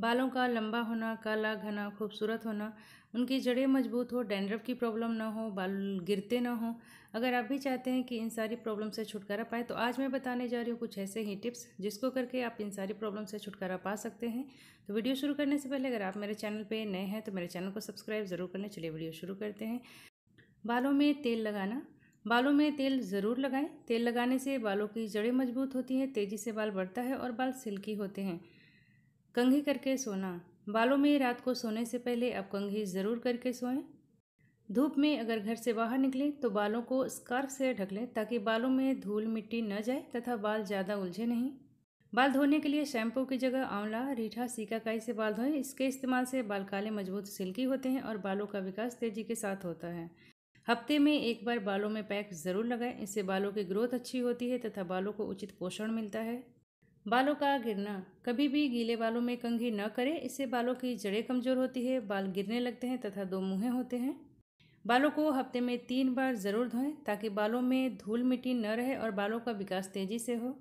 बालों का लंबा होना काला घना खूबसूरत होना उनकी जड़ें मजबूत हो डैंड्रफ की प्रॉब्लम ना हो बाल गिरते ना हो अगर आप भी चाहते हैं कि इन सारी प्रॉब्लम से छुटकारा पाए तो आज मैं बताने जा रही हूँ कुछ ऐसे ही टिप्स जिसको करके आप इन सारी प्रॉब्लम से छुटकारा पा सकते हैं तो वीडियो शुरू करने से पहले अगर आप मेरे चैनल पर नए हैं तो मेरे चैनल को सब्सक्राइब ज़रूर करने चलिए वीडियो शुरू करते हैं बालों में तेल लगाना बालों में तेल ज़रूर लगाएं तेल लगाने से बालों की जड़ें मजबूत होती हैं तेज़ी से बाल बढ़ता है और बाल सिल्की होते हैं कंघी करके सोना बालों में रात को सोने से पहले आप कंघी ज़रूर करके सोएं धूप में अगर घर से बाहर निकलें तो बालों को स्कार्फ से ढक लें ताकि बालों में धूल मिट्टी न जाए तथा बाल ज़्यादा उलझे नहीं बाल धोने के लिए शैम्पू की जगह आंवला रीठा सीकाकाई से बाल धोएं इसके इस्तेमाल से बाल काले मजबूत सिल्की होते हैं और बालों का विकास तेज़ी के साथ होता है हफ्ते में एक बार बालों में पैक ज़रूर लगाएं इससे बालों की ग्रोथ अच्छी होती है तथा बालों को उचित पोषण मिलता है बालों का गिरना कभी भी गीले बालों में कंघी न करें इससे बालों की जड़ें कमज़ोर होती है बाल गिरने लगते हैं तथा दो मुँहे होते हैं बालों को हफ्ते में तीन बार ज़रूर धोएं ताकि बालों में धूल मिट्टी न रहे और बालों का विकास तेज़ी से हो